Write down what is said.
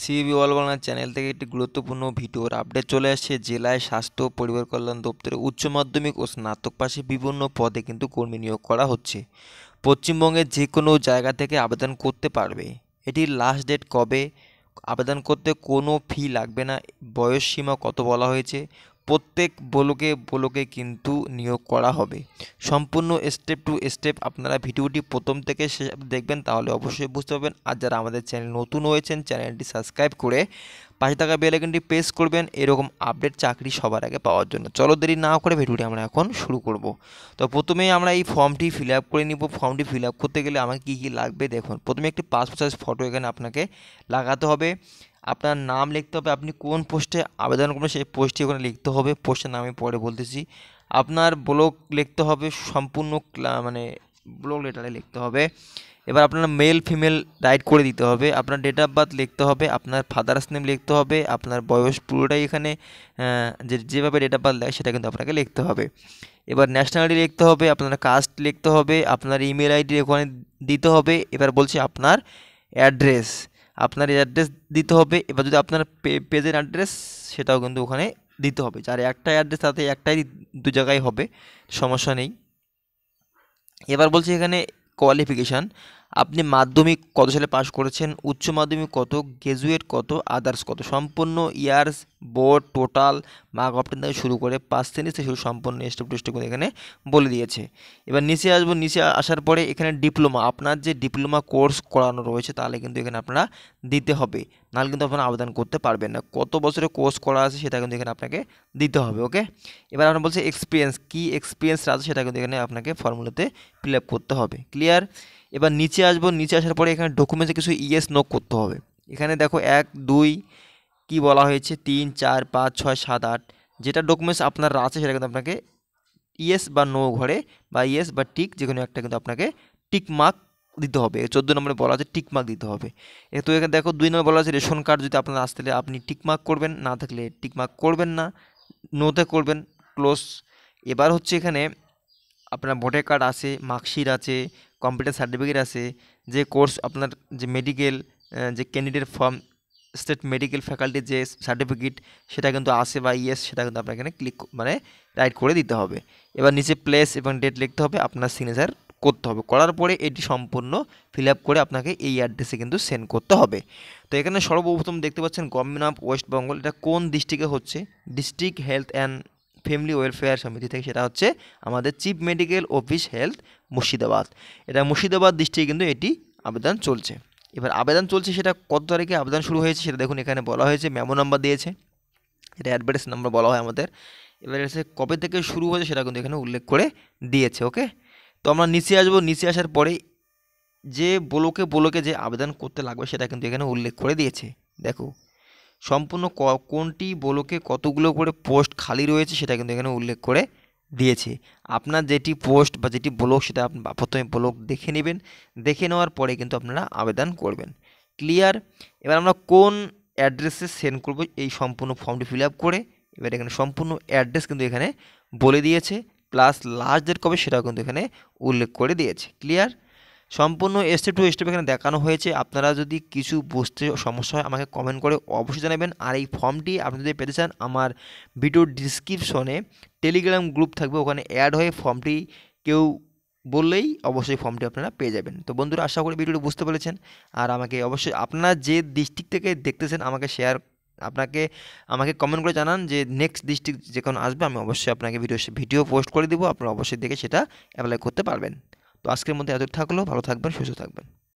CB ওয়াল channel থেকে একটি গুরুত্বপূর্ণ ভিডিওর আপডেট চলে আসছে জেলায় স্বাস্থ্য পরিবার কল্যাণ দপ্তরে উচ্চ মাধ্যমিক ও স্নাতক পাশে বিভিন্ন পদে কিন্তু কর্মী নিয়োগ করা হচ্ছে পশ্চিমবঙ্গের যে কোনো জায়গা থেকে আবেদন করতে পারবে এটির লাস্ট ডেট কবে আবেদন করতে কোনো ফি লাগবে না বয়স সীমা কত বলা হয়েছে প্রত্যেক ব্লকে ব্লকে কিন্তু নিয়োগ করা হবে সম্পূর্ণ স্টেপ টু স্টেপ আপনারা ভিডিওটি প্রথম থেকে শেষ দেখবেন তাহলে অবশ্যই বুঝতে পারবেন আর যারা আমাদের চ্যানেল নতুন হয়েছেন চ্যানেলটি সাবস্ক্রাইব করে পাশে থাকা বেলাইকনটি প্রেস করবেন এরকম আপডেট চাকরি সবার আগে পাওয়ার জন্য চলো দেরি না করে ভিডিওটি আমরা এখন শুরু করব তো প্রথমেই আমরা এই ফর্মটি ফিল আপ করে নিব ফর্মটি ফিল আপ করতে গেলে আমাকে কী কী লাগবে দেখুন প্রথমে একটি পাসপোর্ট সাইজ ফটো এখানে আপনাকে লাগাতে হবে আপনার নাম লিখতে হবে আপনি কোন পোস্টে আবেদন করবেন সেই পোস্টটি ওখানে লিখতে হবে পোস্টের নামে পরে বলতেছি আপনার ব্লগ লিখতে হবে সম্পূর্ণ মানে ব্লগ লেটারে লিখতে হবে এবার আপনার মেল ফিমেল রাইট করে দিতে হবে আপনার ডেট অফ বার্থ লিখতে হবে আপনার ফাদার্স নেম লিখতে হবে আপনার বয়স পুরোটাই এখানে যে যেভাবে ডেট অফ বার্থ দেয় সেটা কিন্তু আপনাকে লিখতে হবে এবার ন্যাশনালিটি লিখতে হবে আপনার কাস্ট লিখতে হবে আপনার ইমেল আইডি ওখানে দিতে হবে এবার বলছি আপনার অ্যাড্রেস আপনার এই অ্যাড্রেস দিতে হবে এবার যদি আপনার পেজের অ্যাড্রেস সেটাও কিন্তু ওখানে দিতে হবে যার একটাই অ্যাড্রেস তাতে একটাই দু জায়গায় হবে সমস্যা নেই এবার বলছি এখানে কোয়ালিফিকেশান আপনি মাধ্যমিক কত সালে পাশ করেছেন উচ্চ মাধ্যমিক কত গ্র্যাজুয়েট কত আদার্স কত সম্পূর্ণ years board total mark obtain থেকে শুরু করে পার্সেন্টেজ থেকে শুরু সম্পূর্ণ স্টেপ টু স্টেপগুলো এখানে বলে দিয়েছে এবার নিচে আসবো নিচে আসার পরে এখানে ডিপ্লোমা আপনার যে ডিপ্লোমা কোর্স করানো রয়েছে তাহলে কিন্তু এখানে আপনারা দিতে হবে নাহলে কিন্তু আপনারা আবেদন করতে পারবেন না কত বছরের কোর্স করা আছে সেটা কিন্তু এখানে আপনাকে দিতে হবে ওকে এবার আপনার বলছে এক্সপিরিয়েন্স কী এক্সপিরিয়েন্স আছে সেটা কিন্তু এখানে আপনাকে ফর্মুলাতে ফিল আপ করতে হবে ক্লিয়ার এবার নিচে আসবো নিচে আসার পরে এখানে ডকুমেন্টসে কিছু ইয়েস নো করতে হবে এখানে দেখো এক দুই কি বলা হয়েছে তিন চার পাঁচ ছয় সাত আট যেটা ডকুমেন্টস আপনার আছে সেটা কিন্তু আপনাকে ইয়েস বা নো ঘরে বা ইয়েস বা টিক যে কোনো একটা কিন্তু আপনাকে টিক মার্ক দিতে হবে চোদ্দো নম্বরে বলা আছে টিকমার্ক দিতে হবে তো এখানে দেখো দুই নম্বরে বলা আছে রেশন কার্ড যদি আপনার আসতে আপনি টিকমার্ক করবেন না থাকলে টিকমার্ক করবেন না নোতে করবেন ক্লোজ এবার হচ্ছে এখানে আপনার ভোটার কার্ড আছে মার্কশিট আছে কম্পিউটার সার্টিফিকেট আছে যে কোর্স আপনার যে মেডিকেল যে ক্যান্ডিডেট ফর্ম স্টেট মেডিকেল ফ্যাকাল্টির যে সার্টিফিকেট সেটা কিন্তু আসে বা ইয়েস সেটা কিন্তু আপনার এখানে ক্লিক মানে রাইট করে দিতে হবে এবার নিচে প্লেস এবং ডেট লিখতে হবে আপনার সিগনেচার করতে হবে করার পরে এটি সম্পূর্ণ ফিল করে আপনাকে এই অ্যাড্রেসে কিন্তু সেন্ড করতে হবে তো এখানে সর্বপ্রথম দেখতে পাচ্ছেন গভর্নমেন্ট অফ ওয়েস্ট বেঙ্গল এটা কোন ডিস্ট্রিক্টে হচ্ছে district health and family welfare সমিতি থেকে সেটা হচ্ছে আমাদের chief medical office health Murshidabad এটা মুর্শিদাবাদ ডিস্ট্রিক্টে কিন্তু এটি আবেদন চলছে এবার আবেদন চলছে সেটা কত তারিখে আবেদন শুরু হয়েছে সেটা দেখুন এখানে বলা হয়েছে মেমো নাম্বার দিয়েছে এটা অ্যাডভার্টাইজ নাম্বার বলা হয় আমাদের এবার এসে কবে থেকে শুরু হয়েছে সেটা কিন্তু এখানে উল্লেখ করে দিয়েছে ওকে তো আমরা নিচে আসবো নিচে আসার পরে যে বলোকে বলোকে যে আবেদন করতে লাগবে সেটা কিন্তু এখানে উল্লেখ করে দিয়েছে দেখো সম্পূর্ণ কোনটি বলোকে কতগুলো করে পোস্ট খালি রয়েছে সেটা কিন্তু এখানে উল্লেখ করে দিয়েছে আপনার যেটি পোস্ট বা যেটি ব্লগ সেটা প্রথমে ব্লগ দেখে নেবেন দেখে নেওয়ার পরে কিন্তু আপনারা আবেদন করবেন ক্লিয়ার এবার আমরা কোন অ্যাড্রেসে সেন্ড করব এই সম্পূর্ণ ফর্মটি ফিল আপ করে এবার এখানে সম্পূর্ণ অ্যাড্রেস কিন্তু এখানে বলে দিয়েছে প্লাস লাস্ট ডেট কবে সেটাও কিন্তু এখানে উল্লেখ করে দিয়েছে ক্লিয়ার সম্পূর্ণ স্টেপ টু স্টেপ এখানে দেখানো হয়েছে আপনারা যদি কিছু বুঝতে সমস্যা হয় আমাকে কমেন্ট করে অবশ্যই জানাবেন আর এই ফর্মটি আপনি যদি পেতে চান আমার ভিডিও ডিসক্রিপশনে টেলিগ্রাম গ্রুপ থাকবে ওখানে অ্যাড হয়ে ফর্মটি কেউ বললেই অবশ্যই ফর্মটি আপনারা পেয়ে যাবেন তো বন্ধুরা আশা করি ভিডিওটি বুঝতে পেরেছেন আর আমাকে অবশ্যই আপনারা যে ডিস্ট্রিক্ট থেকে দেখতেছেন আমাকে শেয়ার আপনাকে আমাকে কমেন্ট করে জানান যে নেক্সট ডিস্ট্রিক্ট যখন আসবে আমি অবশ্যই আপনাকে ভিডিও ভিডিও পোস্ট করে দেবো আপনারা অবশ্যই দেখে সেটা অ্যাপ্লাই করতে পারবেন তো আজকের মধ্যে এত থাকলো ভালো থাকবেন সুস্থ থাকবেন